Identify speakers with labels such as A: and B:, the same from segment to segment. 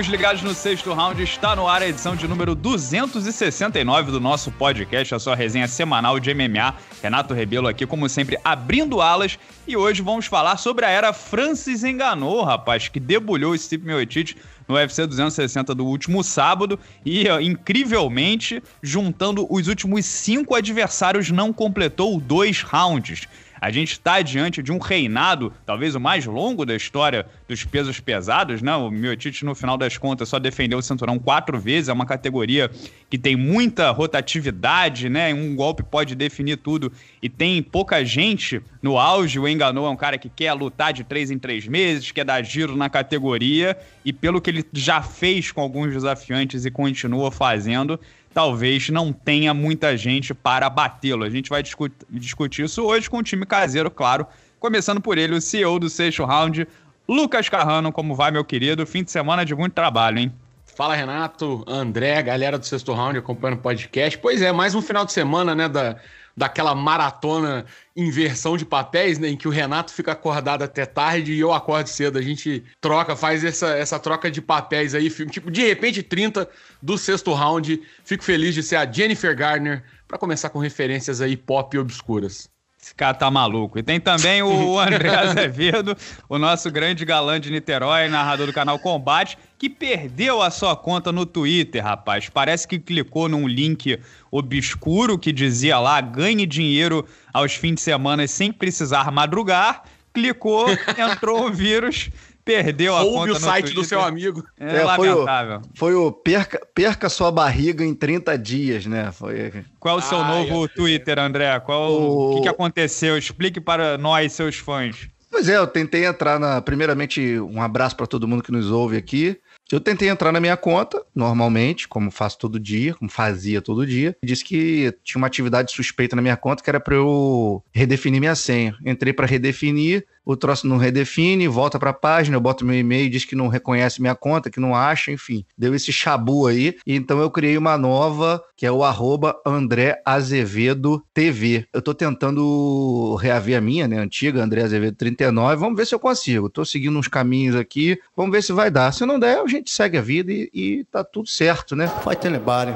A: amigos ligados no sexto round, está no ar a edição de número 269 do nosso podcast, a sua resenha semanal de MMA. Renato Rebelo aqui, como sempre, abrindo alas. E hoje vamos falar sobre a era Francis Enganou, rapaz, que debulhou o Steve Miocic no UFC 260 do último sábado e, incrivelmente, juntando os últimos cinco adversários, não completou dois rounds. A gente está diante de um reinado, talvez o mais longo da história dos pesos pesados, né? O Miotic, no final das contas, só defendeu o cinturão quatro vezes. É uma categoria que tem muita rotatividade, né? Um golpe pode definir tudo e tem pouca gente no auge. O Enganou é um cara que quer lutar de três em três meses, quer dar giro na categoria e pelo que ele já fez com alguns desafiantes e continua fazendo, talvez não tenha muita gente para batê-lo. A gente vai discutir isso hoje com o time caseiro, claro. Começando por ele, o CEO do sexto round,
B: Lucas Carrano. Como vai, meu querido? Fim de semana de muito trabalho, hein? Fala, Renato, André, galera do sexto round acompanhando o podcast. Pois é, mais um final de semana, né, da, daquela maratona inversão de papéis, né? Em que o Renato fica acordado até tarde e eu acordo cedo. A gente troca, faz essa, essa troca de papéis aí. Tipo, de repente, 30 do sexto round. Fico feliz de ser a Jennifer Garner para começar com referências aí pop e obscuras. Esse cara tá maluco. E tem também o André Azevedo, o nosso
A: grande galã de Niterói, narrador do canal Combate, que perdeu a sua conta no Twitter, rapaz. Parece que clicou num link obscuro que dizia lá: ganhe dinheiro aos fins de semana sem precisar madrugar. Clicou, entrou o vírus perdeu a conta. Ouve o site do seu né? amigo. É, é lamentável.
C: Foi o, foi o, perca, perca Sua Barriga em 30 Dias, né? Foi... Qual o seu novo
A: Twitter, André? Qual o... o que, que aconteceu? Explique para nós, seus fãs.
C: Pois é, eu tentei entrar na. Primeiramente, um abraço para todo mundo que nos ouve aqui. Eu tentei entrar na minha conta, normalmente, como faço todo dia, como fazia todo dia. Disse que tinha uma atividade suspeita na minha conta que era para eu redefinir minha senha. Entrei para redefinir, o troço não redefine, volta para a página, eu boto meu e-mail, diz que não reconhece minha conta, que não acha, enfim. Deu esse chabu aí. Então eu criei uma nova, que é o arroba André Azevedo TV. Eu tô tentando reaver a minha, né, antiga, André Azevedo 39. Vamos ver se eu consigo. Tô seguindo uns caminhos aqui, vamos ver se vai dar. Se não der, a gente segue a vida e, e tá tudo certo, né? Fight anybody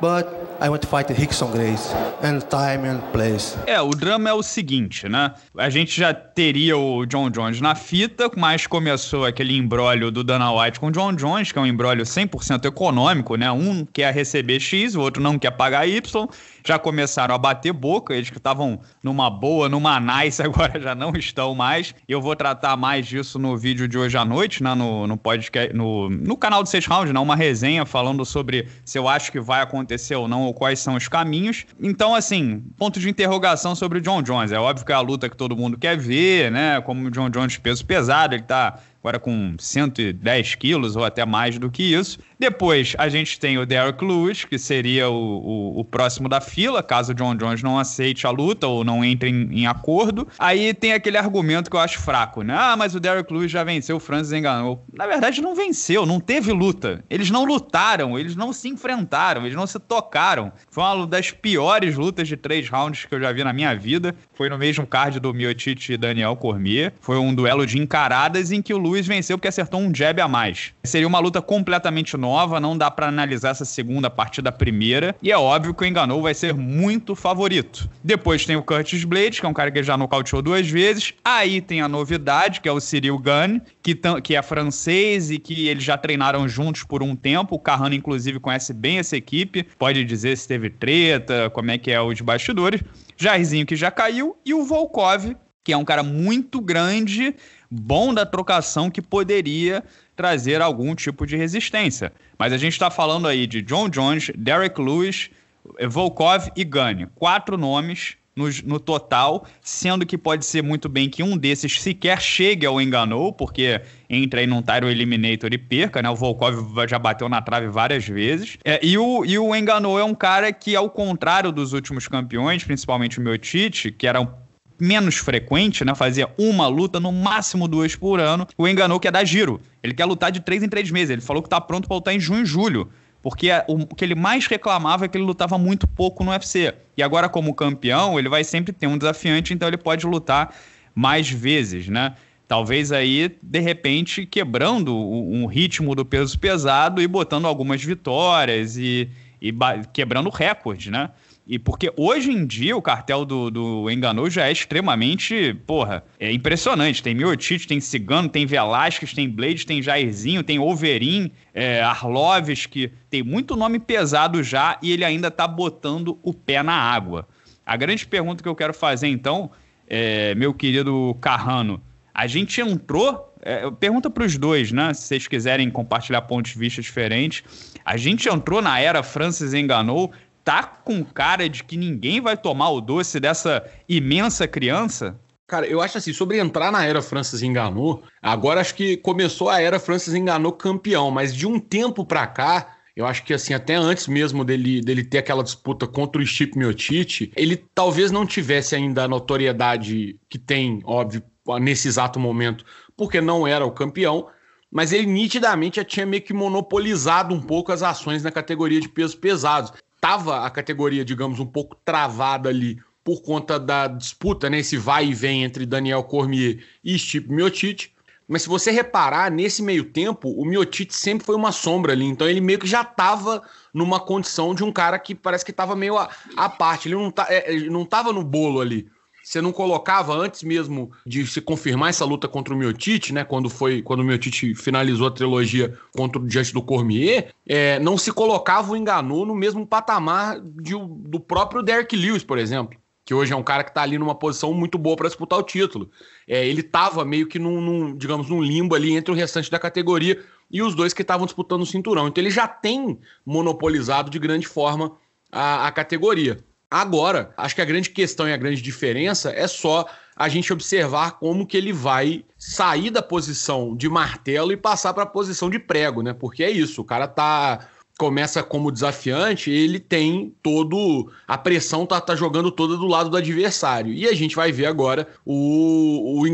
C: but I want to fight Hickson Grace and time and
A: place. É, o drama é o seguinte, né? A gente já teria o John Jones na fita, mas começou aquele embrólio do Dana White com o John Jones, que é um embrólio 100% econômico, né? Um quer receber X, o outro não quer pagar Y já começaram a bater boca, eles que estavam numa boa, numa nice, agora já não estão mais. Eu vou tratar mais disso no vídeo de hoje à noite, né, no, no podcast, no, no canal do Seis Round, né, uma resenha falando sobre se eu acho que vai acontecer ou não, ou quais são os caminhos. Então, assim, ponto de interrogação sobre o John Jones. É óbvio que é a luta que todo mundo quer ver, né? Como o John Jones peso pesado, ele tá agora com 110 quilos ou até mais do que isso. Depois a gente tem o Derek Lewis, que seria o, o, o, próximo da fila, caso John Jones não aceite a luta ou não entre em, em, acordo. Aí tem aquele argumento que eu acho fraco, né? Ah, mas o Derek Lewis já venceu, o Francis enganou. Na verdade, não venceu, não teve luta. Eles não lutaram, eles não se enfrentaram, eles não se tocaram. Foi uma das piores lutas de três rounds que eu já vi na minha vida. Foi no mesmo card do Miotite e Daniel Cormier. Foi um duelo de encaradas em que o Lewis venceu porque acertou um jab a mais. Seria uma luta completamente nova nova, não dá para analisar essa segunda parte da primeira, e é óbvio que o Enganou vai ser muito favorito. Depois tem o Curtis Blades, que é um cara que já nocauteou duas vezes, aí tem a novidade, que é o Cyril Gunn, que, que é francês e que eles já treinaram juntos por um tempo, o Carrano inclusive conhece bem essa equipe, pode dizer se teve treta, como é que é os bastidores, Jairzinho que já caiu e o Volkov, que é um cara muito grande, bom da trocação que poderia trazer algum tipo de resistência. Mas a gente está falando aí de John Jones, Derek Lewis, eh, Volkov e Gani. Quatro nomes no, no, total, sendo que pode ser muito bem que um desses sequer chegue ao enganou, porque entra aí num Tyro Eliminator e perca, né? O Volkov já bateu na trave várias vezes. É, e, o, e o enganou é um cara que, ao contrário dos últimos campeões, principalmente o tite, que era um menos frequente, né? Fazia uma luta, no máximo duas por ano. O enganou que é dar giro. Ele quer lutar de três em três meses. Ele falou que tá pronto para lutar em junho e julho. Porque é o que ele mais reclamava é que ele lutava muito pouco no UFC. E agora, como campeão, ele vai sempre ter um desafiante, então ele pode lutar mais vezes, né? Talvez aí, de repente, quebrando um ritmo do peso pesado e botando algumas vitórias e, e quebrando recorde, né? E porque hoje em dia o cartel do, do Enganou já é extremamente, porra, é impressionante. Tem Miotite, tem Cigano, tem Velasquez, tem Blade, tem Jairzinho, tem Overin, é, Arlovski. Tem muito nome pesado já e ele ainda tá botando o pé na água. A grande pergunta que eu quero fazer então, é, meu querido Carrano, a gente entrou. É, pergunta para os dois, né? Se vocês quiserem compartilhar pontos de vista diferentes. A gente entrou na era Francis Enganou tá com cara de que ninguém vai tomar o doce
B: dessa imensa criança? Cara, eu acho assim, sobre entrar na era Francis Enganou, agora acho que começou a era Francis Enganou campeão, mas de um tempo pra cá, eu acho que assim, até antes mesmo dele, dele ter aquela disputa contra o Chip Miotite, ele talvez não tivesse ainda a notoriedade que tem, óbvio, nesse exato momento, porque não era o campeão, mas ele nitidamente já tinha meio que monopolizado um pouco as ações na categoria de pesos pesados estava a categoria, digamos, um pouco travada ali por conta da disputa, né, esse vai e vem entre Daniel Cormier e Stipe Miotite, Mas se você reparar, nesse meio tempo, o Miotite sempre foi uma sombra ali. Então ele meio que já estava numa condição de um cara que parece que estava meio à parte. Ele não, tá, é, não tava no bolo ali. Você não colocava antes mesmo de se confirmar essa luta contra o Miotite, né? Quando foi quando o Miotite finalizou a trilogia contra diante do Cormier, é, não se colocava o Engano no mesmo patamar de, do próprio Derek Lewis, por exemplo que hoje é um cara que está ali numa posição muito boa para disputar o título. É, ele estava meio que num, num, digamos, num limbo ali entre o restante da categoria e os dois que estavam disputando o cinturão. Então ele já tem monopolizado de grande forma a, a categoria. Agora, acho que a grande questão e a grande diferença é só a gente observar como que ele vai sair da posição de martelo e passar para a posição de prego, né? Porque é isso, o cara tá começa como desafiante, ele tem todo a pressão tá, tá jogando toda do lado do adversário. E a gente vai ver agora o, o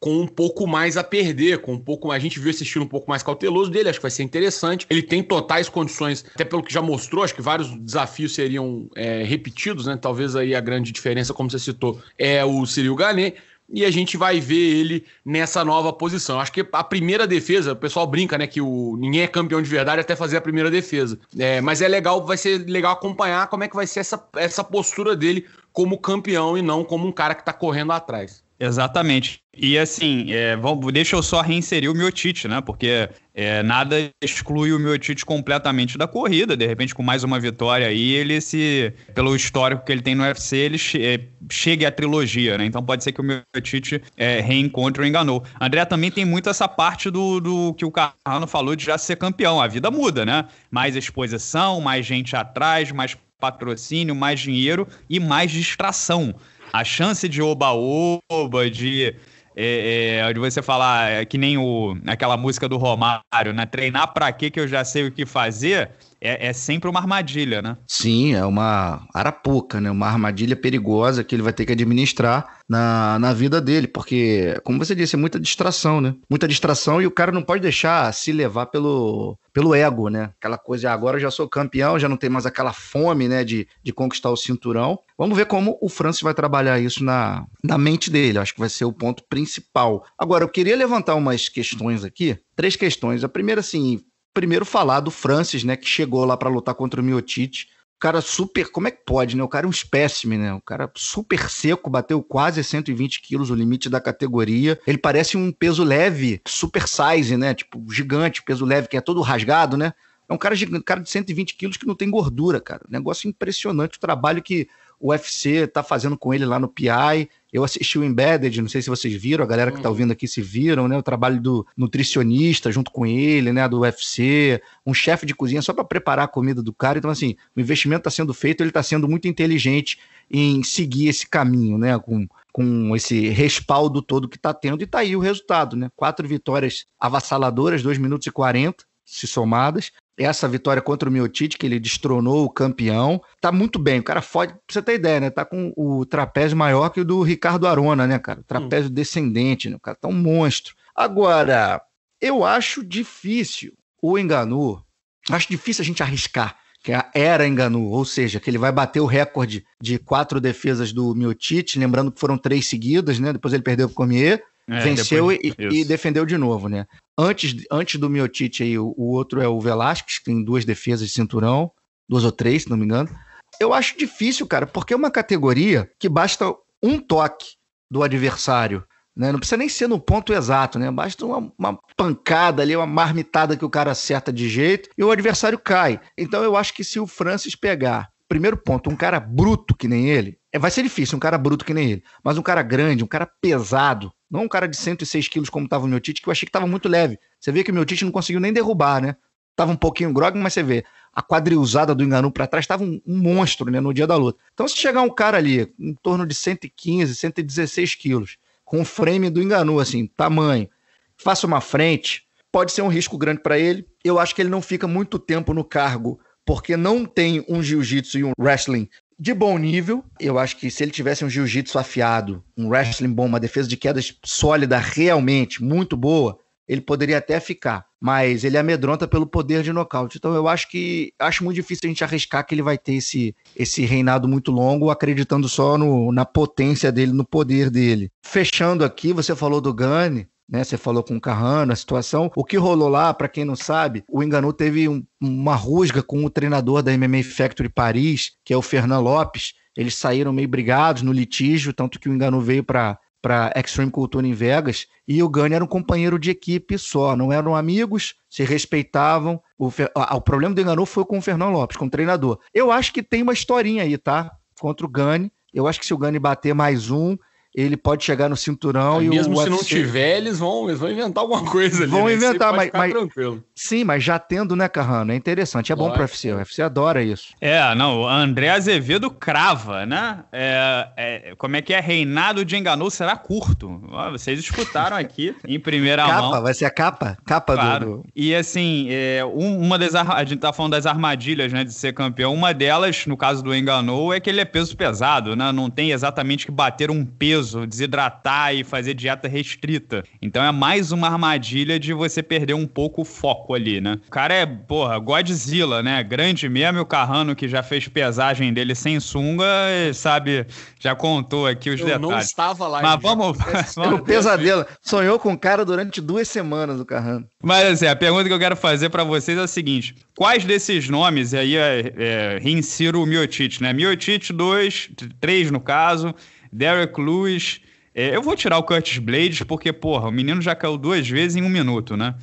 B: com um pouco mais a perder, com um pouco a gente viu esse estilo um pouco mais cauteloso dele, acho que vai ser interessante. Ele tem totais condições, até pelo que já mostrou, acho que vários desafios seriam é, repetidos, né? Talvez aí a grande diferença, como você citou, é o Ciril Gané e a gente vai ver ele nessa nova posição. Acho que a primeira defesa, o pessoal brinca, né, que o ninguém é campeão de verdade até fazer a primeira defesa. É, mas é legal, vai ser legal acompanhar como é que vai ser essa, essa postura dele como campeão e não como um cara que está correndo atrás.
A: Exatamente. E assim, é, vamos, deixa eu só reinserir o Miotite, né? Porque é, nada exclui o Miotite completamente da corrida. De repente, com mais uma vitória aí, ele se. Pelo histórico que ele tem no UFC, ele che é, chegue à trilogia, né? Então pode ser que o Miotite é, reencontre o enganou. André também tem muito essa parte do, do que o Carrano falou de já ser campeão. A vida muda, né? Mais exposição, mais gente atrás, mais patrocínio, mais dinheiro e mais distração a chance de oba-oba, de, é, é, de você falar é, que nem o, aquela música do Romário, né? Treinar para quê que eu já sei o que fazer é, é, sempre uma armadilha, né?
C: Sim, é uma arapuca, né? Uma armadilha perigosa que ele vai ter que administrar na, na vida dele, porque, como você disse, é muita distração, né? Muita distração e o cara não pode deixar se levar pelo, pelo ego, né? Aquela coisa, ah, agora eu já sou campeão, já não tem mais aquela fome, né, de, de conquistar o cinturão. Vamos ver como o Francis vai trabalhar isso na, na mente dele, acho que vai ser o ponto principal. Agora, eu queria levantar umas questões aqui, três questões. A primeira, assim, primeiro falar do Francis, né, que chegou lá para lutar contra o Miotic. O cara super, como é que pode, né? O cara é um espécime, né? O cara super seco, bateu quase 120 quilos, o limite da categoria. Ele parece um peso leve, super size, né? Tipo, gigante, peso leve, que é todo rasgado, né? É um cara, gigante, cara de 120 quilos que não tem gordura, cara. Negócio impressionante o trabalho que o UFC tá fazendo com ele lá no PI. Eu assisti o Embedded, não sei se vocês viram, a galera que está uhum. ouvindo aqui se viram, né? O trabalho do nutricionista junto com ele, né? Do UFC, um chefe de cozinha só para preparar a comida do cara. Então, assim, o investimento está sendo feito, ele está sendo muito inteligente em seguir esse caminho, né? Com, com esse respaldo todo que está tendo, e está aí o resultado, né? Quatro vitórias avassaladoras, 2 minutos e 40, se somadas, essa vitória contra o Miotic, que ele destronou o campeão. Tá muito bem, o cara fode, pra você ter ideia, né? Tá com o trapézio maior que o do Ricardo Arona, né, cara? O trapézio hum. descendente, né? O cara tá um monstro. Agora, eu acho difícil o Enganu, acho difícil a gente arriscar que era Enganu, ou seja, que ele vai bater o recorde de quatro defesas do Miotic, lembrando que foram três seguidas, né? Depois ele perdeu pro Comier é, venceu depois, e, e, defendeu de novo, né? Antes, antes do Miotic aí, o, o, outro é o Velasquez, que tem duas defesas de cinturão, duas ou três, se não me engano. Eu acho difícil, cara, porque é uma categoria que basta um toque do adversário, né? Não precisa nem ser no ponto exato, né? Basta uma, uma pancada ali, uma marmitada que o cara acerta de jeito e o adversário cai. Então eu acho que se o Francis pegar primeiro ponto, um cara bruto que nem ele, é, vai ser difícil, um cara bruto que nem ele, mas um cara grande, um cara pesado, não um cara de 106 quilos como estava o meu Tite, que eu achei que estava muito leve. Você vê que o meu Tite não conseguiu nem derrubar, né? Tava um pouquinho grogue, mas você vê, a quadrilzada do Enganu para trás estava um, um, monstro, né, no dia da luta. Então, se chegar um cara ali, em torno de 115, 116 quilos, com o frame do Enganu, assim, tamanho, faça uma frente, pode ser um risco grande para ele. Eu acho que ele não fica muito tempo no cargo porque não tem um jiu-jitsu e um wrestling de bom nível. Eu acho que se ele tivesse um jiu-jitsu afiado, um wrestling bom, uma defesa de quedas sólida, realmente muito boa, ele poderia até ficar. Mas ele amedronta pelo poder de nocaute. Então eu acho que acho muito difícil a gente arriscar que ele vai ter esse, esse reinado muito longo, acreditando só no, na potência dele, no poder dele. Fechando aqui, você falou do Gane né? Você falou com o Carrano, a situação. O que rolou lá, para quem não sabe, o Enganu teve um, uma rusga com o treinador da MMA Factory Paris, que é o Fernand Lopes. Eles saíram meio brigados no litígio, tanto que o Enganu veio para para Extreme Culture em Vegas, e o Gani era um companheiro de equipe só, não eram amigos, se respeitavam. O, o problema do Enganu foi com o Fernando Lopes, com o treinador. Eu acho que tem uma historinha aí, tá? Contra o Gani. Eu acho que se o Gani bater mais um, ele pode chegar no cinturão e, e mesmo o se UFC... não tiver,
B: eles vão, eles vão inventar alguma coisa ali. Vão né? inventar, mas, mas tranquilo.
C: sim, mas já tendo, né, Carrano? É interessante, é bom para o UFC, o UFC adora isso.
A: É, não, o André Azevedo crava, né? É, é, como é que é? Reinado de enganou será curto. Ó, vocês escutaram aqui em primeira capa, mão. Capa,
C: vai ser a capa, capa claro. do, do,
A: E assim, é, uma das a gente tá falando das armadilhas, né, de ser campeão. Uma delas, no caso do enganou, é que ele é peso pesado, né? Não tem exatamente que bater um peso peso, desidratar e fazer dieta restrita. Então é mais uma armadilha de você perder um pouco o foco ali, né? O cara é, porra, Godzilla, né? Grande mesmo, e o Carrano que já fez pesagem dele sem sunga, sabe, já contou aqui os Eu detalhes. Eu não estava
C: lá. Mas vamos... É o pesadelo. Sonhou com o cara durante duas semanas, o Carrano.
A: Mas assim, a pergunta que eu quero fazer para vocês é a seguinte: quais desses nomes, e aí é, é, reinsiro o Miotite, né? Miotite 2, 3 no caso, Derek Lewis. É, eu vou tirar o Curtis Blades, porque, porra, o menino já caiu duas vezes em um minuto, né?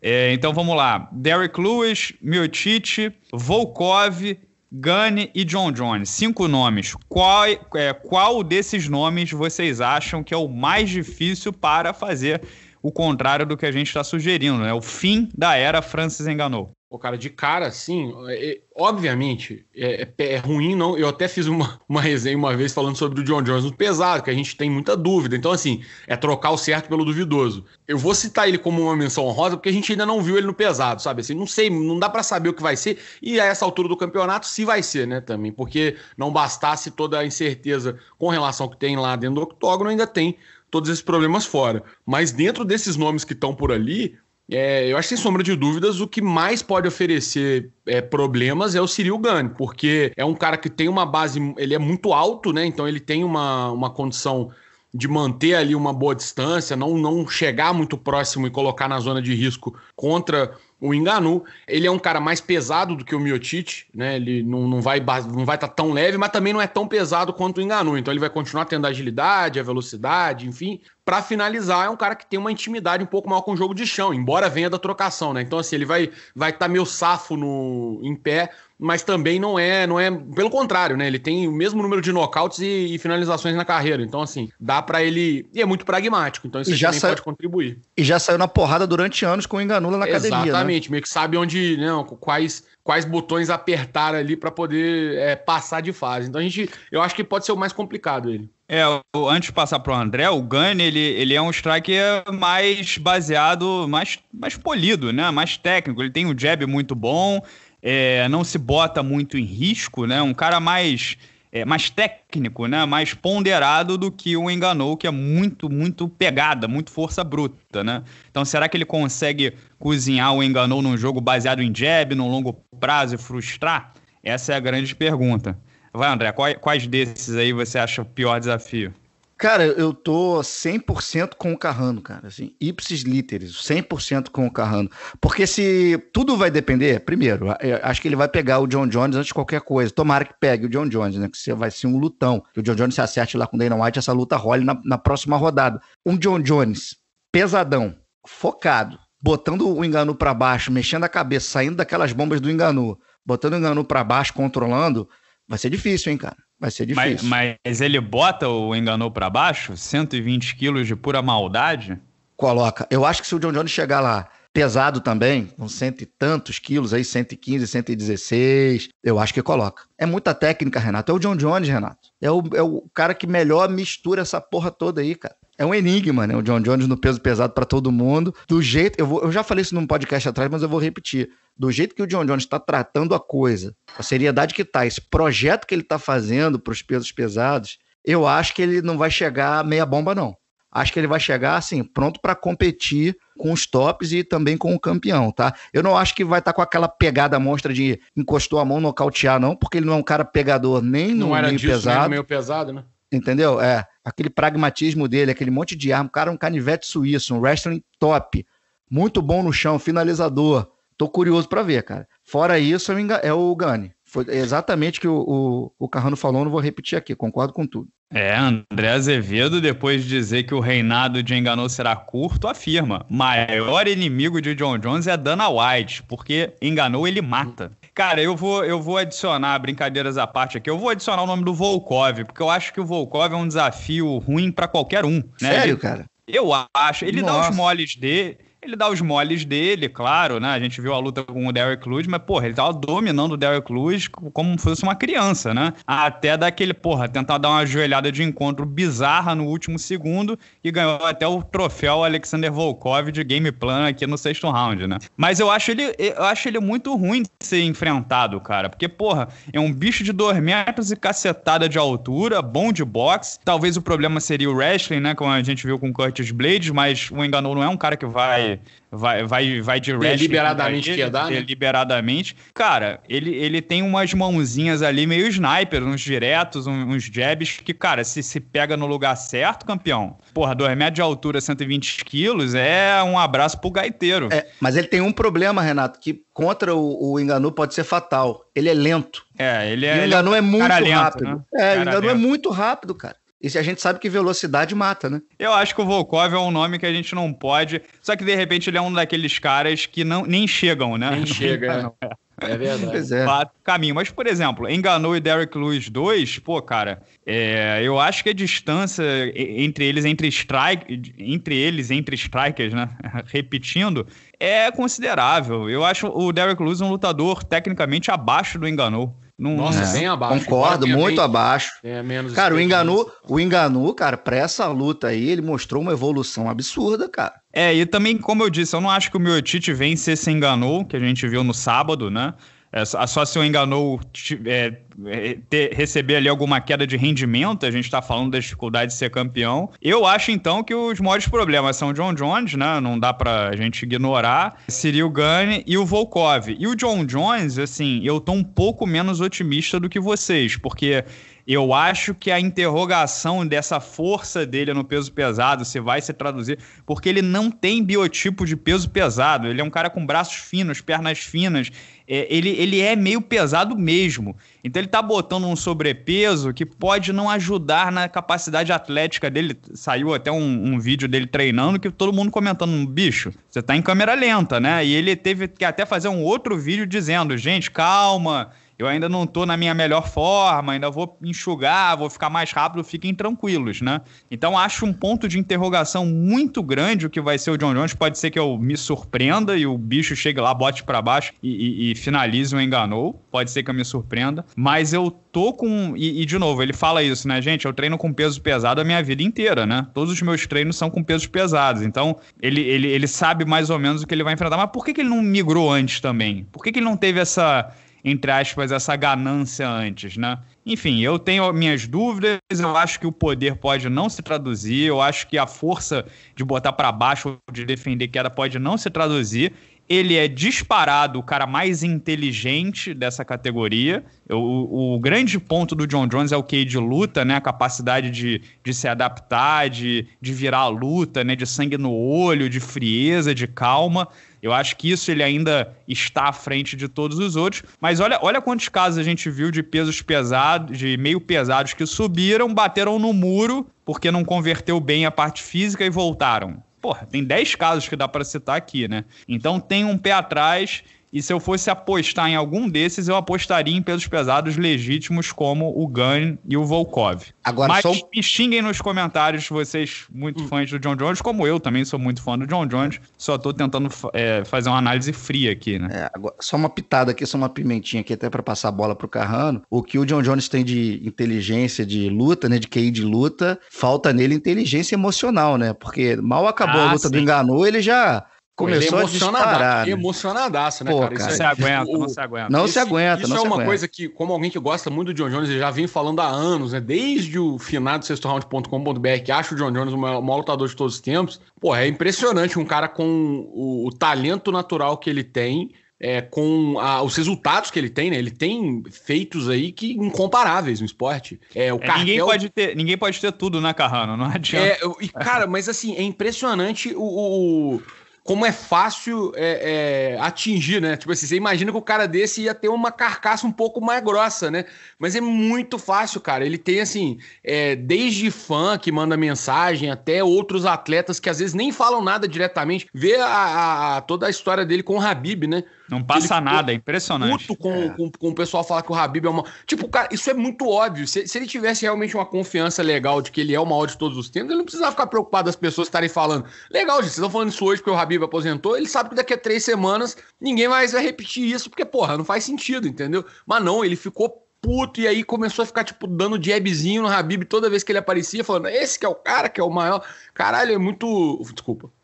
A: É, então vamos lá. Derek Lewis, Miotite, Volkov, Gane e John Jones. Cinco nomes. Qual, é, qual desses nomes vocês acham que é o mais difícil para fazer o contrário
B: do que a gente está sugerindo, né? O fim da era Francis enganou o cara, de cara, assim, é, é, obviamente, é, é, é ruim, não. Eu até fiz uma, uma resenha uma vez falando sobre o John Jones no pesado, que a gente tem muita dúvida. Então, assim, é trocar o certo pelo duvidoso. Eu vou citar ele como uma menção honrosa, porque a gente ainda não viu ele no pesado, sabe? Assim, não sei, não dá para saber o que vai ser. E a essa altura do campeonato, se vai ser, né, também. Porque não bastasse toda a incerteza com relação ao que tem lá dentro do octógono, ainda tem todos esses problemas fora. Mas dentro desses nomes que estão por ali, é, eu acho que sem sombra de dúvidas, o que mais pode oferecer é, problemas é o Cyril Gane, porque é um cara que tem uma base, ele é muito alto, né? Então ele tem uma, uma condição de manter ali uma boa distância, não, não chegar muito próximo e colocar na zona de risco contra o Enganu. Ele é um cara mais pesado do que o Miotite, né? Ele não, não vai não vai estar tá tão leve, mas também não é tão pesado quanto o Enganu. Então ele vai continuar tendo a agilidade, a velocidade, enfim. Para finalizar, é um cara que tem uma intimidade um pouco maior com o jogo de chão, embora venha da trocação, né? Então assim, ele vai vai estar tá meio safo no em pé mas também não é, não é, pelo contrário, né? Ele tem o mesmo número de nocautes e, e finalizações na carreira. Então assim, dá para ele e é muito pragmático, então isso já saiu, pode
C: contribuir. E já saiu na porrada durante anos com o Enganula na né? Exatamente, academia, Exatamente,
B: né? meio que sabe onde, não, né, quais quais botões apertar ali para poder é, passar de fase. Então a gente, eu acho que pode ser o mais complicado ele.
A: É, antes de passar para o André, o Gane, ele, ele é um striker mais baseado, mais, mais polido, né? Mais técnico. Ele tem um jab muito bom, é, não se bota muito em risco, né? Um cara mais, é, mais técnico, né? Mais ponderado do que o Enganou, que é muito, muito pegada, muito força bruta, né? Então, será que ele consegue cozinhar o Enganou num jogo baseado em jab, num longo prazo e frustrar? Essa é a grande pergunta. Vai, André, quais desses aí você acha o pior desafio?
C: Cara, eu tô 100% com o Carrano, cara. Assim, ipsis literis, 100% com o Carrano. Porque se tudo vai depender, primeiro, acho que ele vai pegar o John Jones antes de qualquer coisa. Tomara que pegue o John Jones, né? Que você vai ser um lutão. Que o John Jones se acerte lá com o Dana White, essa luta role na, na próxima rodada. Um John Jones pesadão, focado, botando o engano para baixo, mexendo a cabeça, saindo daquelas bombas do engano, botando o engano para baixo, controlando, vai ser difícil, hein, cara? Vai ser difícil.
A: Mas, mas ele bota o enganou para baixo? 120 quilos de pura maldade? Coloca. Eu acho que
C: se o John Jones chegar lá pesado também, com cento e tantos quilos aí, 115, 116, eu acho que coloca. É muita técnica, Renato. É o John Jones, Renato. É o, é o cara que melhor mistura essa porra toda aí, cara é um enigma, né? O John Jones no peso pesado para todo mundo. Do jeito. Eu, vou, eu já falei isso num podcast atrás, mas eu vou repetir. Do jeito que o John Jones está tratando a coisa, a seriedade que tá, esse projeto que ele está fazendo para os pesos pesados, eu acho que ele não vai chegar meia bomba, não. Acho que ele vai chegar, assim, pronto para competir com os tops e também com o campeão, tá? Eu não acho que vai estar tá com aquela pegada monstra de encostou a mão, nocautear, não, porque ele não é um cara pegador nem não no era meio disso, pesado. Não era meio
B: pesado, né?
C: Entendeu? É aquele pragmatismo dele, aquele monte de arma. O cara é um canivete suíço, um wrestling top. Muito bom no chão, finalizador. Tô curioso para ver, cara. Fora isso, é o Gani. Foi exatamente o que o, o, Carrano falou, não vou repetir aqui, concordo com tudo.
A: É, André Azevedo, depois de dizer que o reinado de Enganou será curto, afirma: maior inimigo de John Jones é Dana White, porque Enganou ele mata. Cara, eu vou, eu vou adicionar, brincadeiras à parte aqui, eu vou adicionar o nome do Volkov, porque eu acho que o Volkov é um desafio ruim para qualquer um. Né? Sério, cara? Eu acho. Ele Nossa. dá os moles dele ele dá os moles dele, claro, né? A gente viu a luta com o Derrick Lewis, mas, porra, ele tava dominando o Derrick Lewis como se fosse uma criança, né? Até daquele, porra, tentar dar uma joelhada de encontro bizarra no último segundo e ganhou até o troféu Alexander Volkov de game plan aqui no sexto round, né? Mas eu acho ele, eu acho ele muito ruim de ser enfrentado, cara, porque, porra, é um bicho de dois metros e cacetada de altura, bom de boxe. Talvez o problema seria o wrestling, né? Como a gente viu com o Curtis Blades, mas o Enganou não é um cara que vai vai, vai, vai, de Deliberadamente dar, né? Cara, ele, ele tem umas mãozinhas ali meio sniper, uns diretos, uns jabs, que, cara, se, se pega no lugar certo, campeão, porra, 2 metros de altura, 120 quilos, é um abraço pro gaiteiro. É,
C: mas ele tem um problema, Renato, que contra o, o Enganu pode ser fatal.
A: Ele é lento. É, ele é. E o Enganu é, muito lento, rápido. Né? É, o Enganu é lento. é
C: muito rápido, cara. E a gente sabe que velocidade mata, né?
A: Eu acho que o Volkov é um nome que a gente não pode. Só que de repente ele é um daqueles caras que não nem chegam, né? Nem chegam. chega, não. É. É verdade. é. Caminho. Mas, por exemplo, enganou e Derrick Lewis 2, pô, cara, é, eu acho que a distância entre eles, entre strike, entre eles, entre strikers, né? Repetindo, é considerável. Eu acho o Derrick Lewis um lutador tecnicamente abaixo do enganou. Não, Nossa, é. bem abaixo. Concordo, muito bem, abaixo. É, cara, o Enganu,
C: o Enganu, cara, pra essa luta aí, ele mostrou uma evolução absurda, cara.
A: É, e também, como eu disse, eu não acho que o Miotite vence esse Enganou, que a gente viu no sábado, né? É, só se eu enganou é, é, ter, receber ali alguma queda de rendimento, a gente está falando da dificuldade de ser campeão. Eu acho então que os maiores problemas são o John Jones, né? Não dá para a gente ignorar, Cyril Gane e o Volkov. E o John Jones, assim, eu tô um pouco menos otimista do que vocês, porque eu acho que a interrogação dessa força dele no peso pesado, se vai se traduzir, porque ele não tem biotipo de peso pesado. Ele é um cara com braços finos, pernas finas. É, ele, ele é meio pesado mesmo. Então ele tá botando um sobrepeso que pode não ajudar na capacidade atlética dele. Saiu até um, um vídeo dele treinando que todo mundo comentando: bicho, você tá em câmera lenta, né? E ele teve que até fazer um outro vídeo dizendo: gente, calma eu ainda não estou na minha melhor forma, ainda vou enxugar, vou ficar mais rápido, fiquem tranquilos, né? Então acho um ponto de interrogação muito grande o que vai ser o John Jones. Pode ser que eu me surpreenda e o bicho chegue lá, bote para baixo e, e, e, finalize o enganou. Pode ser que eu me surpreenda, mas eu tô com. E, e, de novo, ele fala isso, né, gente? Eu treino com peso pesado a minha vida inteira, né? Todos os meus treinos são com pesos pesados. Então, ele, ele, ele sabe mais ou menos o que ele vai enfrentar. Mas por que, que ele não migrou antes também? Por que, que ele não teve essa entre aspas, essa ganância antes, né? Enfim, eu tenho minhas dúvidas, eu acho que o poder pode não se traduzir, eu acho que a força de botar para baixo, de defender queda, pode não se traduzir. Ele é disparado o cara mais inteligente dessa categoria. O, o grande ponto do John Jones é o que de luta, né? A capacidade de, de se adaptar, de, de virar a luta, né? De sangue no olho, de frieza, de calma. Eu acho que isso ele ainda está à frente de todos os outros. Mas olha, olha quantos casos a gente viu de pesos pesados, de meio pesados que subiram, bateram no muro porque não converteu bem a parte física e voltaram. Porra, tem 10 casos que dá para citar aqui, né? Então tem um pé atrás e se eu fosse apostar em algum desses, eu apostaria em pesos pesados legítimos como o Gunn e o Volkov. Agora, Mas só... me xinguem nos comentários vocês muito hum. fãs do John Jones, como eu também sou muito fã do John Jones, só estou tentando é, fazer uma análise fria aqui, né? É, agora, só uma pitada aqui, só uma pimentinha aqui, até
C: para passar a bola pro Carrano. O que o John Jones tem de inteligência de luta, né, de QI de luta, falta nele inteligência emocional, né? Porque mal acabou ah, a luta sim. do Enganou, ele já
B: Começou é a disparar. Né? Emocionadaço, né, Pô, cara? Isso, é não, é, se aguenta, não se aguenta, não esse, se aguenta. Isso não é se uma aguenta. coisa que, como alguém que gosta muito do John Jones, eu já vim falando há anos, né? Desde o finado round.com.br, que acho o John Jones o maior, o maior, lutador de todos os tempos. Pô, é impressionante um cara com o, o talento natural que ele tem. É, com a, os resultados que ele tem, né? Ele tem feitos aí que incomparáveis no esporte. É, o é, cartel... ninguém, pode ter, ninguém pode ter
A: tudo, né, Carrano? Não é,
B: adianta. É, e, cara, mas assim, é impressionante o, o como é fácil é, é, atingir, né? Tipo assim, você imagina que o cara desse ia ter uma carcaça um pouco mais grossa, né? Mas é muito fácil, cara. Ele tem, assim, é, desde fã que manda mensagem até outros atletas que às vezes nem falam nada diretamente. Vê a, a, a toda a história dele com o Habib, né? Não passa ele, nada, é impressionante. Muito com, é. com, com, o pessoal falar que o Habib é uma. Tipo, cara, isso é muito óbvio. Se, se ele tivesse realmente uma confiança legal de que ele é o maior de todos os tempos, ele não precisava ficar preocupado das pessoas estarem falando. Legal, gente, vocês estão falando isso hoje porque o Habib aposentou, ele sabe que daqui a três semanas ninguém mais vai repetir isso, porque, porra, não faz sentido, entendeu? Mas não, ele ficou puto e aí começou a ficar, tipo, dando jabzinho no Habib toda vez que ele aparecia, falando, esse que é o cara que é o maior. Caralho, é muito. Desculpa.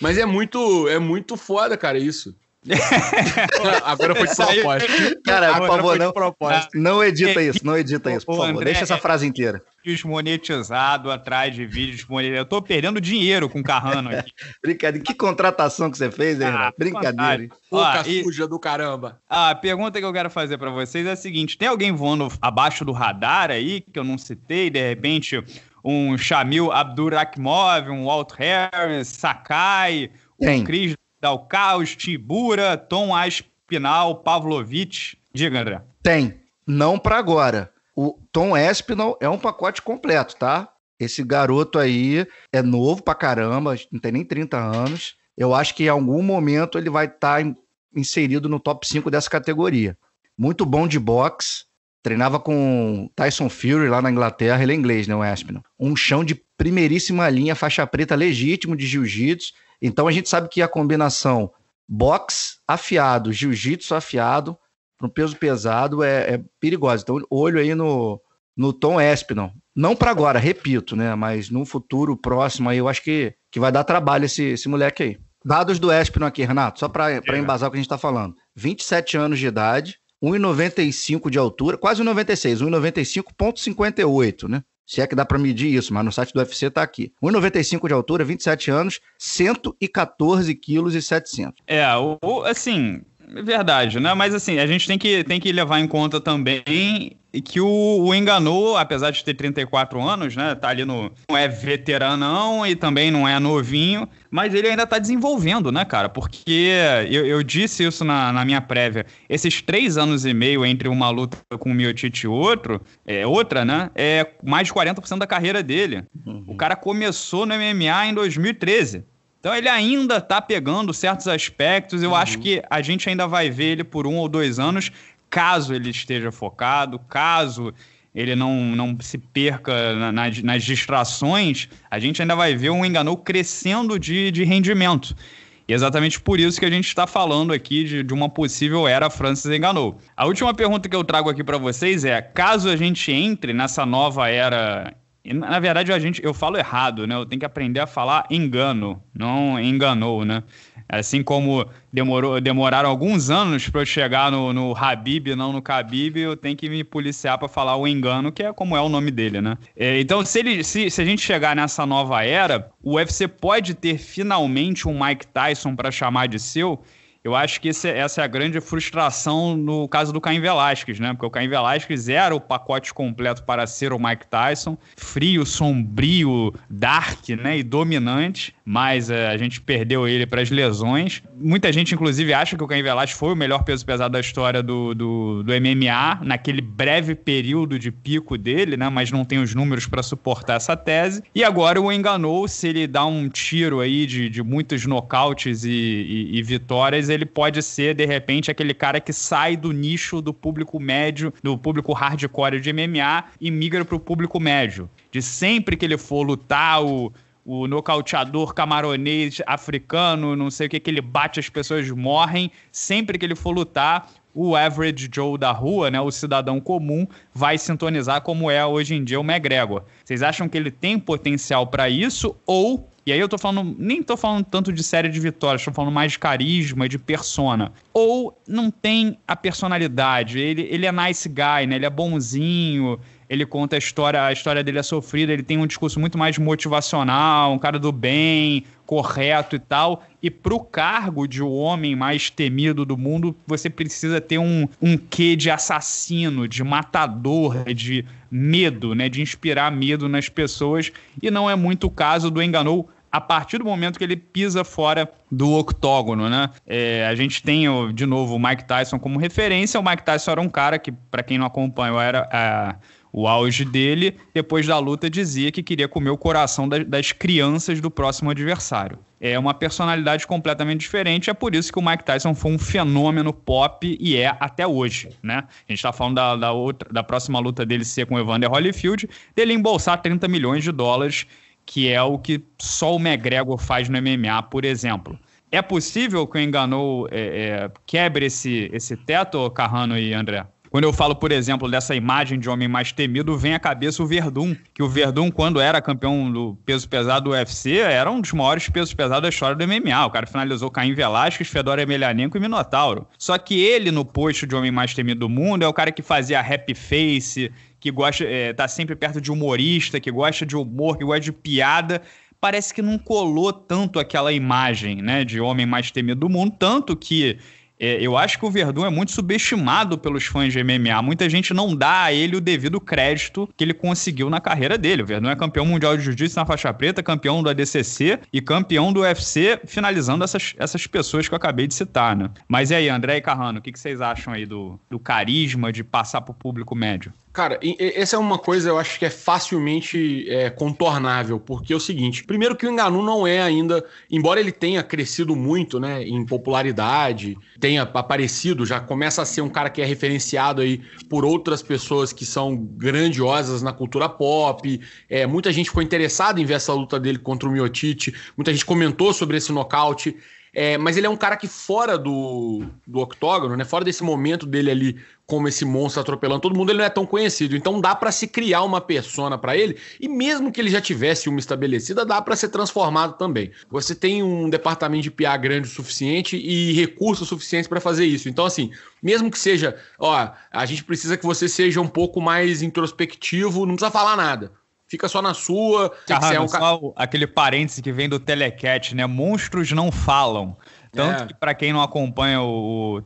B: Mas é muito, é muito foda, cara, isso.
C: Agora foi de propósito.
B: Cara, Agora por favor, não,
C: propósito. não edita isso, não edita isso, por o favor. André Deixa essa é frase inteira.
A: Desmonetizado atrás de vídeos desmonetizados. Eu tô perdendo dinheiro com o Carrano aqui. Brincadeira. Que contratação que você fez, hein, ah, Brincadeira. Boca suja do caramba. A pergunta que eu quero fazer para vocês é a seguinte: tem alguém voando abaixo do radar aí, que eu não citei, de repente um Shamil Abdurakhimov, um Walt Harris, Sakai, tem. o cris Dalcaus, Tibura, Tom Aspinal, Pavlovich. Diga, André.
C: Tem. Não para agora. O Tom Aspinal é um pacote completo, tá? Esse garoto aí é novo pra caramba, não tem nem 30 anos. Eu acho que em algum momento ele vai estar tá inserido no top 5 dessa categoria. Muito bom de boxe, treinava com Tyson Fury lá na Inglaterra, ele é inglês, né, o Aspinall. Um chão de primeiríssima linha, faixa preta legítimo de jiu-jitsu, então a gente sabe que a combinação box afiado, jiu-jitsu afiado, para um peso pesado é, é perigosa. Então, olho aí no, no Tom Espinon. Não para agora, repito, né? Mas num futuro próximo aí, eu acho que, que vai dar trabalho esse, esse moleque aí. Dados do Espinon aqui, Renato, só para é. embasar o que a gente está falando. 27 anos de idade, 1,95 de altura, quase 1,96, 1,95,58, né? Se é que dá para medir isso, mas no site do UFC tá aqui. 1,95 de altura, 27 anos, 114
A: quilos e 700. É, o, assim, é verdade, né? Mas assim, a gente tem que, tem que levar em conta também que o, o Enganou, apesar de ter 34 anos, né? Tá ali no. Não é veteranão e também não é novinho, mas ele ainda tá desenvolvendo, né, cara? Porque eu, eu disse isso na, na minha prévia. Esses três anos e meio entre uma luta com o Miotite e outro, é, outra, né? É mais de 40% da carreira dele. Uhum. O cara começou no MMA em 2013. Então ele ainda está pegando certos aspectos. Eu uhum. acho que a gente ainda vai ver ele por um ou dois anos, caso ele esteja focado, caso ele não, não se perca na, nas, nas distrações, a gente ainda vai ver um enganou crescendo de, de rendimento. E é exatamente por isso que a gente está falando aqui de, de, uma possível era Francis Enganou. A última pergunta que eu trago aqui para vocês é: caso a gente entre nessa nova era na verdade, a gente, eu falo errado, né? Eu tenho que aprender a falar engano, não enganou, né? Assim como demorou, demoraram alguns anos para eu chegar no, no Habib, não no Khabib, eu tenho que me policiar para falar o engano, que é como é o nome dele, né? É, então, se, ele, se, se a gente chegar nessa nova era, o UFC pode ter finalmente um Mike Tyson para chamar de seu, eu acho que esse, é, essa é a grande frustração no caso do Caim Velasquez, né? Porque o Caim Velasquez era o pacote completo para ser o Mike Tyson, frio, sombrio, dark, né? E dominante, mas é, a gente perdeu ele para as lesões. Muita gente, inclusive, acha que o Caim Velasquez foi o melhor peso pesado da história do, do, do MMA, naquele breve período de pico dele, né? Mas não tem os números para suportar essa tese. E agora o enganou se ele dá um tiro aí de, de muitos nocautes e, e, e vitórias ele pode ser, de repente, aquele cara que sai do nicho do público médio, do público hardcore de MMA e migra para o público médio. De sempre que ele for lutar o, o nocauteador camaronês africano, não sei o que, que ele bate, as pessoas morrem. Sempre que ele for lutar, o average Joe da rua, né, o cidadão comum, vai sintonizar como é hoje em dia o McGregor. Vocês acham que ele tem potencial para isso ou e aí eu tô falando, nem tô falando tanto de série de vitórias, tô falando mais de carisma, de persona. Ou não tem a personalidade, ele, ele é nice guy, né? Ele é bonzinho, ele conta a história, a história dele é sofrida, ele tem um discurso muito mais motivacional, um cara do bem, correto e tal. E para o cargo de o homem mais temido do mundo, você precisa ter um, um quê de assassino, de matador, de medo, né? De inspirar medo nas pessoas. E não é muito o caso do Enganou a partir do momento que ele pisa fora do octógono, né? É, a gente tem, de novo, o Mike Tyson como referência. O Mike Tyson era um cara que, para quem não acompanhou, era... A é, o auge dele, depois da luta dizia que queria comer o coração das, das crianças do próximo adversário. É uma personalidade completamente diferente, é por isso que o Mike Tyson foi um fenômeno pop e é até hoje, né? A gente tá falando da, da, outra, da próxima luta dele ser com o Evander Holyfield, dele embolsar 30 milhões de dólares, que é o que só o McGregor faz no MMA, por exemplo. É possível que o Enganou é, é, quebre esse, esse teto, Carrano e André? Quando eu falo, por exemplo, dessa imagem de homem mais temido, vem à cabeça o Verdun, que o Verdun, quando era campeão do peso pesado do UFC, era um dos maiores pesos pesados da história do MMA. O cara finalizou Caim Velasquez, Fedor Emelianenko e Minotauro. Só que ele, no posto de homem mais temido do mundo, é o cara que fazia happy face, que gosta, é, tá sempre perto de humorista, que gosta de humor, que gosta de piada parece que não colou tanto aquela imagem, né, de homem mais temido do mundo, tanto que é, eu acho que o Verdun é muito subestimado pelos fãs de MMA. Muita gente não dá a ele o devido crédito que ele conseguiu na carreira dele. O Verdun é campeão mundial de jiu-jitsu na faixa preta, campeão do ADCC e campeão do UFC, finalizando essas, essas pessoas que eu acabei de citar, né? Mas e aí, André e Carrano, o que, que vocês acham aí do, do carisma de passar pro público médio?
B: Cara, essa é uma coisa eu acho que é facilmente é, contornável, porque é o seguinte: primeiro que o Enganu não é ainda, embora ele tenha crescido muito, né, em popularidade, tenha aparecido, já começa a ser um cara que é referenciado aí por outras pessoas que são grandiosas na cultura pop. É, muita gente ficou interessada em ver essa luta dele contra o Miotite, muita gente comentou sobre esse nocaute. É, mas ele é um cara que fora do, do octógono, né? Fora desse momento dele ali como esse monstro atropelando todo mundo, ele não é tão conhecido. Então dá para se criar uma persona para ele, e mesmo que ele já tivesse uma estabelecida, dá para ser transformado também. Você tem um departamento de PA grande o suficiente e recursos suficientes para fazer isso. Então assim, mesmo que seja, ó, a gente precisa que você seja um pouco mais introspectivo, não precisa falar nada fica só na sua. Carrano, ah, é
A: um... aquele parêntese que vem do Telecat, né? Monstros não falam. Tanto é. que, para quem não acompanha o, o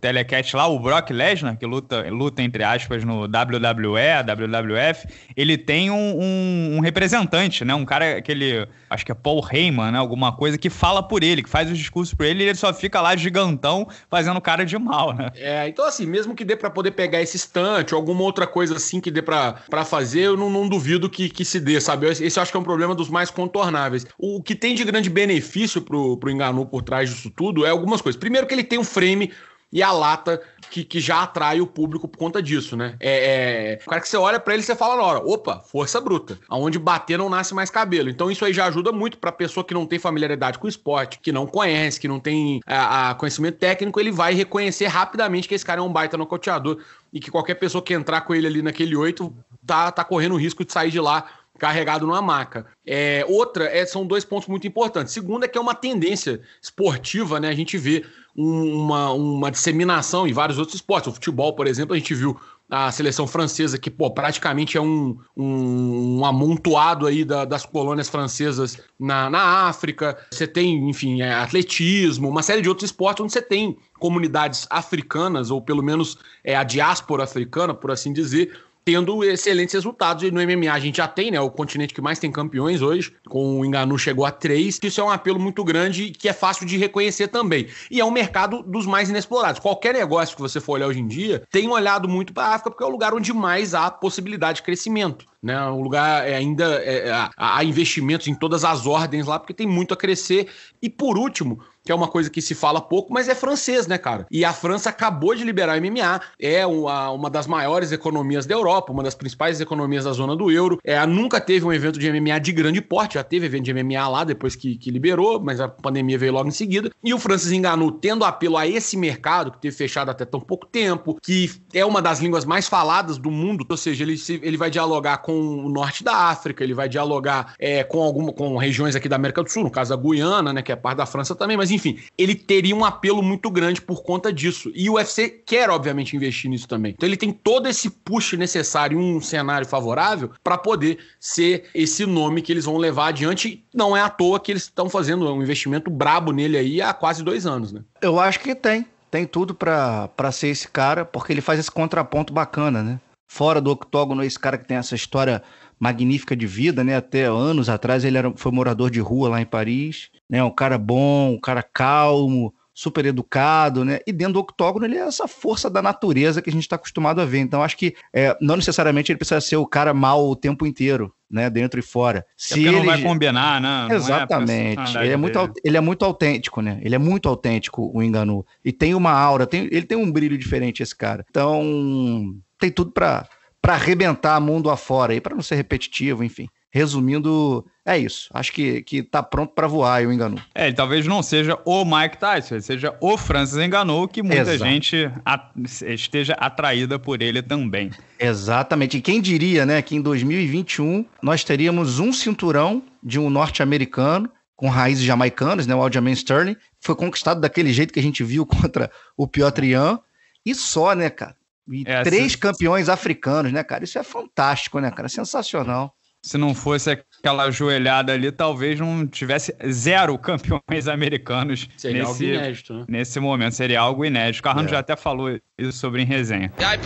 A: lá, o Brock Lesnar, que luta, luta entre aspas no WWE, a WWF, ele tem um, um, um, representante, né? Um cara, aquele, acho que é Paul Heyman, né? Alguma coisa, que fala por ele, que faz os discursos por
B: ele e ele só fica lá gigantão fazendo cara de mal, né? É, então assim, mesmo que dê para poder pegar esse estante ou alguma outra coisa assim que dê para fazer, eu não, não duvido que, que se dê, sabe? Esse, eu acho que é um problema dos mais contornáveis. O que tem de grande benefício pro, pro Enganu por trás disso tudo é algumas coisas. Primeiro que ele tem um frame e a lata que, que já atrai o público por conta disso, né? É, é o cara que você olha para ele você fala na hora, opa, força bruta. Aonde bater não nasce mais cabelo. Então isso aí já ajuda muito para pessoa que não tem familiaridade com o esporte, que não conhece, que não tem a, a conhecimento técnico, ele vai reconhecer rapidamente que esse cara é um baita nocauteador e que qualquer pessoa que entrar com ele ali naquele oito tá, tá correndo risco de sair de lá carregado numa maca. É, outra é, são dois pontos muito importantes. Segunda é que é uma tendência esportiva, né? A gente vê uma, uma disseminação em vários outros esportes. O futebol, por exemplo, a gente viu a seleção francesa, que pô, praticamente é um, um, um amontoado aí da, das colônias francesas na, na África. Você tem, enfim, é, atletismo, uma série de outros esportes onde você tem comunidades africanas, ou pelo menos é, a diáspora africana, por assim dizer, tendo excelentes resultados. E no MMA a gente já tem, né? O continente que mais tem campeões hoje, com o Enganu chegou a três. Isso é um apelo muito grande que é fácil de reconhecer também. E é um mercado dos mais inexplorados. Qualquer negócio que você for olhar hoje em dia tem olhado muito para a África porque é o lugar onde mais há possibilidade de crescimento. Né? O é lugar é ainda é, é há investimentos em todas as ordens lá porque tem muito a crescer. E por último, que é uma coisa que se fala pouco, mas é francês, né, cara? E a França acabou de liberar MMA, é uma, uma das maiores economias da Europa, uma das principais economias da zona do euro. É, nunca teve um evento de MMA de grande porte, já teve evento de MMA lá depois que, que liberou, mas a pandemia veio logo em seguida. E o Francis enganou, tendo apelo a esse mercado, que teve fechado até tão pouco tempo, que é uma das línguas mais faladas do mundo, ou seja, ele, ele vai dialogar com o norte da África, ele vai dialogar é, com, alguma, com regiões aqui da América do Sul, no caso da Guiana, né, que é parte da França também, mas enfim, ele teria um apelo muito grande por conta disso. E o UFC quer, obviamente, investir nisso também. Então ele tem todo esse push necessário, um cenário favorável, para poder ser esse nome que eles vão levar adiante. Não é à toa que eles estão fazendo um investimento brabo nele aí há quase dois anos, né?
C: Eu acho que tem. Tem tudo para ser esse cara, porque ele faz esse contraponto bacana, né? Fora do octógono, esse cara que tem essa história magnífica de vida, né? Até anos atrás ele era, foi morador de rua lá em Paris né? Um cara bom, um cara calmo, super educado, né? E dentro do octógono ele é essa força da natureza que a gente está acostumado a ver. Então acho que é, não necessariamente ele precisa ser o cara mal o tempo inteiro, né? Dentro e fora. É Se é ele não vai combinar,
A: né? É Exatamente. É ele, é muito,
C: ele é muito autêntico, né? Ele é muito autêntico, o Enganu. E tem uma aura, tem, ele tem um brilho diferente, esse cara. Então tem tudo para para arrebentar mundo afora aí, para não ser repetitivo, enfim resumindo, é isso. Acho que, que tá pronto para voar, eu engano.
A: É, e talvez não seja o Mike Tyson, seja o Francis Enganou, que muita Exato. gente a, esteja atraída por ele também.
C: Exatamente. E quem diria, né, que em 2021 nós teríamos um cinturão de um norte-americano com raízes jamaicanas, né, o Aljamain Sterling, foi conquistado daquele jeito que a gente viu contra o Piotr Ian. e só, né, cara?
A: E é, três
C: campeões africanos, né, cara? Isso é fantástico, né, cara? Sensacional
A: se não fosse aquela ajoelhada ali, talvez não tivesse zero campeões americanos Seria nesse, inédito, né? nesse momento. Seria algo inédito. Carrano é. já até falou isso sobre em resenha. That,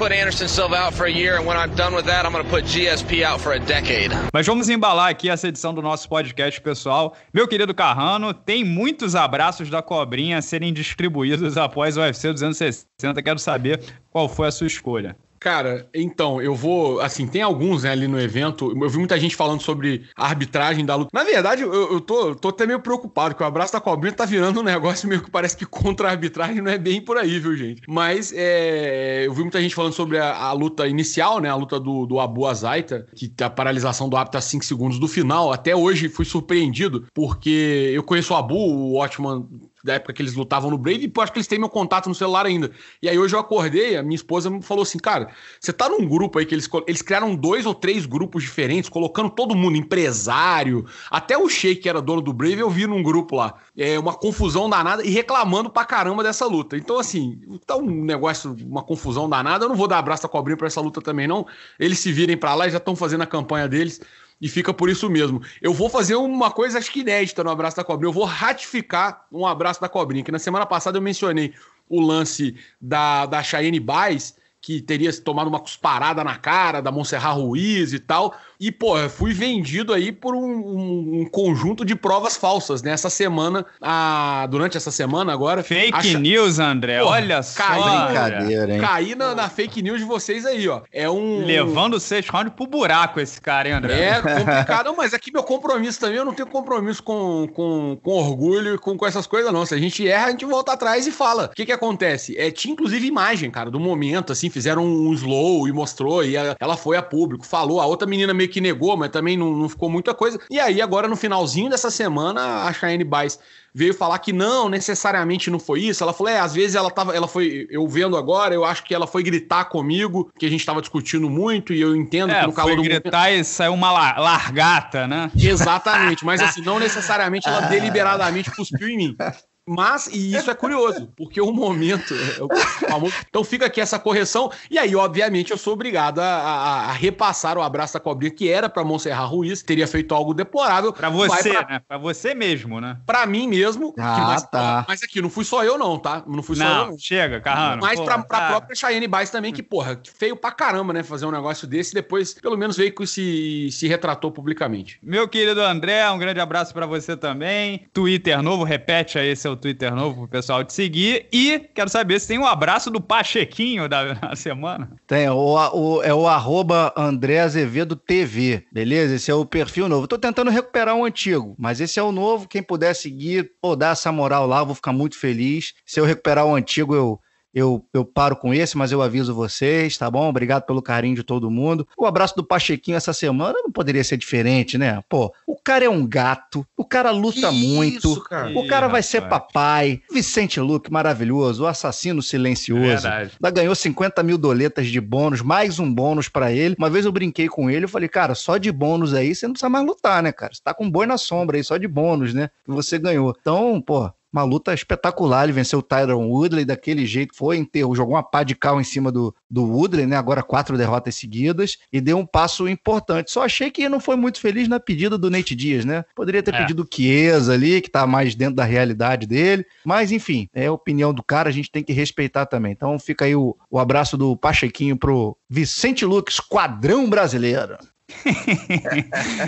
A: Mas vamos embalar aqui essa edição do nosso podcast, pessoal. Meu querido Carrano, tem muitos abraços da cobrinha
B: a serem distribuídos após o UFC 260. Quero saber qual foi a sua escolha. Cara, então, eu vou. Assim, tem alguns né, ali no evento. Eu vi muita gente falando sobre a arbitragem da luta. Na verdade, eu, eu tô, tô até meio preocupado, que o abraço da cobrinha tá virando um negócio meio que parece que contra a arbitragem não é bem por aí, viu, gente? Mas é, eu vi muita gente falando sobre a, a, luta inicial, né? A luta do, do Abu Azaita, que a paralisação do árbitro a 5 segundos do final. Até hoje fui surpreendido, porque eu conheço o Abu, o Otman da época que eles lutavam no Brave, e acho que eles têm meu contato no celular ainda. E aí hoje eu acordei, a minha esposa me falou assim, cara, você tá num grupo aí que eles, eles criaram dois ou três grupos diferentes, colocando todo mundo, empresário, até o Sheik que era dono do Brave, eu vi num grupo lá. É uma confusão danada e reclamando pra caramba dessa luta. Então, assim, tá um negócio, uma confusão danada, eu não vou dar abraço a cobrinha pra essa luta também, não. Eles se virem para lá e já estão fazendo a campanha deles e fica por isso mesmo. Eu vou fazer uma coisa acho que inédita no Abraço da Cobrinha. Eu vou ratificar um Abraço da Cobrinha, que na semana passada eu mencionei o lance da, da Cheyenne Baez, que teria tomado uma cusparada na cara da Monserrat Ruiz e tal. E, pô, eu fui vendido aí por um, um, um conjunto de provas falsas, né? Essa semana, a, durante essa semana agora. Fake acha... news, André. olha só. Caí, brincadeira, hein? Caí na, na, fake news de vocês
A: aí, ó. É um. Levando o sexto round pro buraco esse cara, hein, André? É complicado,
B: não, mas aqui é meu compromisso também, eu não tenho compromisso com, com, com orgulho e com, com essas coisas, não. Se a gente erra, a gente volta atrás e fala. O que que acontece? É, tinha inclusive imagem, cara, do momento, assim, fizeram um slow e mostrou, e ela foi a público, falou, a outra menina meio que negou, mas também não, não ficou muita coisa. E aí, agora, no finalzinho dessa semana, a Cheyenne Bice veio falar que não, necessariamente não foi isso. Ela falou: é, às vezes ela tava, ela foi, eu vendo agora, eu acho que ela foi gritar comigo, que a gente tava discutindo muito, e eu entendo é, que no calor do gritar momento... e saiu uma largata, né? Exatamente, mas assim, não necessariamente ela ah. deliberadamente cuspiu em mim. Mas, e isso é curioso, porque o momento. Eu, então fica aqui essa correção. E aí, obviamente, eu sou obrigado a, a, a repassar o abraço da cobrinha, que era para Monserrat Ruiz, teria feito algo deplorável. Para você, pra, né? Para você mesmo, né? Para mim mesmo. Ah, tá. Mas aqui, não fui só eu, não, tá? Não fui só eu. Não, chega, Carrano. Mas para a tá. própria Cheyenne Baez também, que, porra, que feio pra caramba, né? Fazer um negócio desse. Depois, pelo menos, veio que se, se retratou publicamente. Meu
A: querido André, um grande abraço para você também. Twitter novo, repete aí seu seu Twitter novo pro pessoal te seguir. E quero saber se tem um abraço do Pachequinho da, semana.
C: Tem, o, o, é o arroba André Azevedo TV, beleza? Esse é o perfil novo. Tô tentando recuperar um antigo, mas esse é o novo. Quem puder seguir, ou dar essa moral lá, eu vou ficar muito feliz. Se eu recuperar o antigo, eu eu, eu paro com esse, mas eu aviso vocês, tá bom? Obrigado pelo carinho de todo mundo. O abraço do Pachequinho essa semana não poderia ser diferente, né? Pô, o cara é um gato, o cara luta que muito, isso, cara? o cara vai rapaz. ser papai. Vicente Luque, maravilhoso, o assassino silencioso. Verdade. Ainda ganhou 50 mil doletas de bônus, mais um bônus para ele. Uma vez eu brinquei com ele, eu falei, cara, só de bônus aí você não precisa mais lutar, né, cara? Você tá com boi na sombra aí, só de bônus, né? Que você ganhou. Então, pô, uma luta espetacular. Ele venceu o Tyron Woodley daquele jeito, foi enterro, jogou uma pá de cal em cima do, do Woodley, né? Agora quatro derrotas seguidas e deu um passo importante. Só achei que não foi muito feliz na pedida do Nate Dias, né? Poderia ter é. pedido o Chiesa ali, que tá mais dentro da realidade dele. Mas, enfim, é a opinião do cara, a gente tem que respeitar também. Então fica aí o, o abraço do Pachequinho pro Vicente Lux, quadrão brasileiro.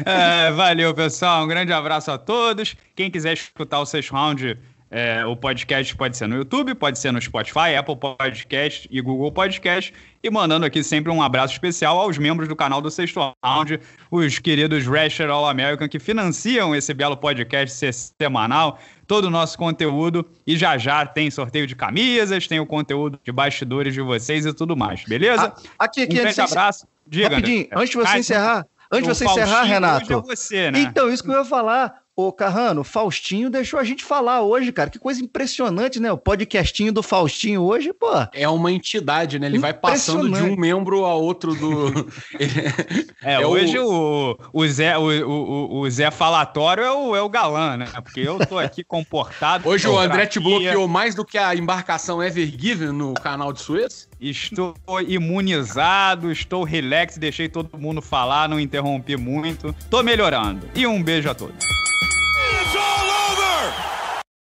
A: é, valeu, pessoal. Um grande abraço a todos. Quem quiser escutar o sexto round é, o podcast pode ser no YouTube, pode ser no Spotify, Apple Podcast e Google Podcast. E mandando aqui sempre um abraço especial aos membros do canal do Sexto Round, os queridos Rasher All American que financiam esse belo podcast semanal, todo o nosso conteúdo. E já já tem sorteio de camisas, tem o conteúdo de bastidores de vocês e tudo mais, beleza? Ah, aqui, aqui, um grande abraço. Diga, rapidinho, antes de você encerrar, antes de você encerrar, é Renato. É você, né? Então,
C: isso que eu ia falar Ô, Carrano, Faustinho deixou a gente falar hoje, cara. Que coisa impressionante,
B: né? O podcastinho do Faustinho hoje, pô. É uma entidade, né? Ele vai passando de um membro a outro do. é, é, hoje o... O, o, Zé, o, o,
A: o Zé Falatório é
B: o, é o galã, né? Porque
A: eu tô aqui comportado.
B: Hoje o André te bloqueou mais do que a embarcação Ever Given no canal de Suez? Estou imunizado,
A: estou relax, deixei todo mundo falar, não interrompi muito. Tô melhorando. E um beijo a todos.